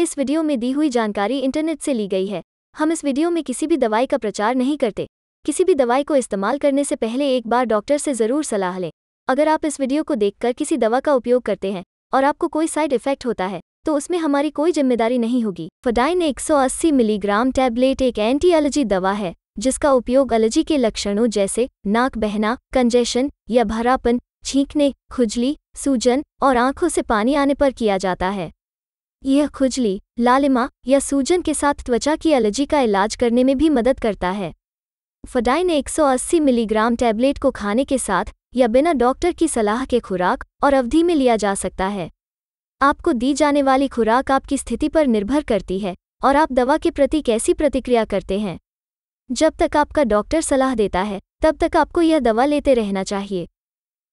इस वीडियो में दी हुई जानकारी इंटरनेट से ली गई है हम इस वीडियो में किसी भी दवाई का प्रचार नहीं करते किसी भी दवाई को इस्तेमाल करने से पहले एक बार डॉक्टर से ज़रूर सलाह लें अगर आप इस वीडियो को देखकर किसी दवा का उपयोग करते हैं और आपको कोई साइड इफेक्ट होता है तो उसमें हमारी कोई जिम्मेदारी नहीं होगी फडाइन 180 मिलीग्राम टैबलेट एक एंटी एलर्जी दवा है जिसका उपयोग एलर्जी के लक्षणों जैसे नाक बहना कंजेशन या भरापन छींकने खुजली सूजन और आंखों से पानी आने पर किया जाता है यह खुजली लालिमा या सूजन के साथ त्वचा की एलर्जी का इलाज करने में भी मदद करता है फडाइन 180 मिलीग्राम टैबलेट को खाने के साथ या बिना डॉक्टर की सलाह के खुराक और अवधि में लिया जा सकता है आपको दी जाने वाली खुराक आपकी स्थिति पर निर्भर करती है और आप दवा के प्रति कैसी प्रतिक्रिया करते हैं जब तक आपका डॉक्टर सलाह देता है तब तक आपको यह दवा लेते रहना चाहिए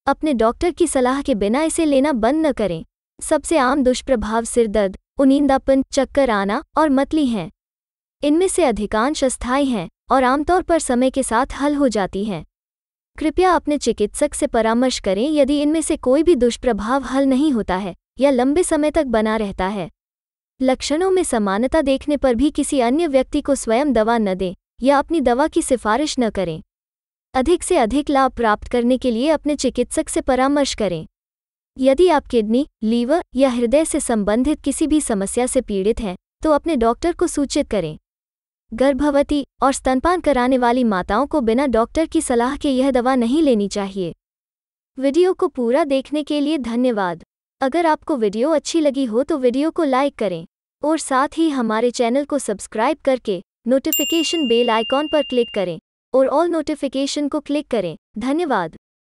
अपने डॉक्टर की सलाह के बिना इसे लेना बंद न करें सबसे आम दुष्प्रभाव सिरदर्द उनींदापन चक्कर आना और मतली हैं इनमें से अधिकांश अस्थायी हैं और आमतौर पर समय के साथ हल हो जाती हैं कृपया अपने चिकित्सक से परामर्श करें यदि इनमें से कोई भी दुष्प्रभाव हल नहीं होता है या लंबे समय तक बना रहता है लक्षणों में समानता देखने पर भी किसी अन्य व्यक्ति को स्वयं दवा न दें या अपनी दवा की सिफारिश न करें अधिक से अधिक लाभ प्राप्त करने के लिए अपने चिकित्सक से परामर्श करें यदि आप किडनी लीवर या हृदय से संबंधित किसी भी समस्या से पीड़ित हैं तो अपने डॉक्टर को सूचित करें गर्भवती और स्तनपान कराने वाली माताओं को बिना डॉक्टर की सलाह के यह दवा नहीं लेनी चाहिए वीडियो को पूरा देखने के लिए धन्यवाद अगर आपको वीडियो अच्छी लगी हो तो वीडियो को लाइक करें और साथ ही हमारे चैनल को सब्सक्राइब करके नोटिफिकेशन बेल आइकॉन पर क्लिक करें और ऑल नोटिफिकेशन को क्लिक करें धन्यवाद